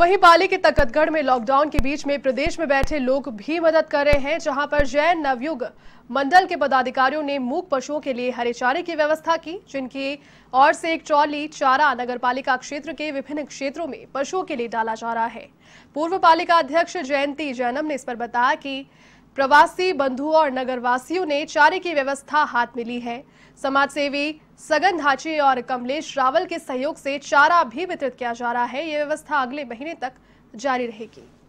वहीं पाली के तकतगढ़ में लॉकडाउन के बीच में प्रदेश में बैठे लोग भी मदद कर रहे हैं जहां पर जैन नवयुग मंडल के पदाधिकारियों ने मूक पशुओं के लिए हरे चारे की व्यवस्था की जिनकी ओर से एक ट्रॉली चारा नगर पालिका क्षेत्र के विभिन्न क्षेत्रों में पशुओं के लिए डाला जा रहा है पूर्व पालिका अध्यक्ष जयंती जैनम ने इस पर बताया कि प्रवासी बंधुओं और नगरवासियों ने चारे की व्यवस्था हाथ में ली है समाज सेवी सगन धाची और कमलेश रावल के सहयोग से चारा भी वितरित किया जा रहा है ये व्यवस्था अगले महीने तक जारी रहेगी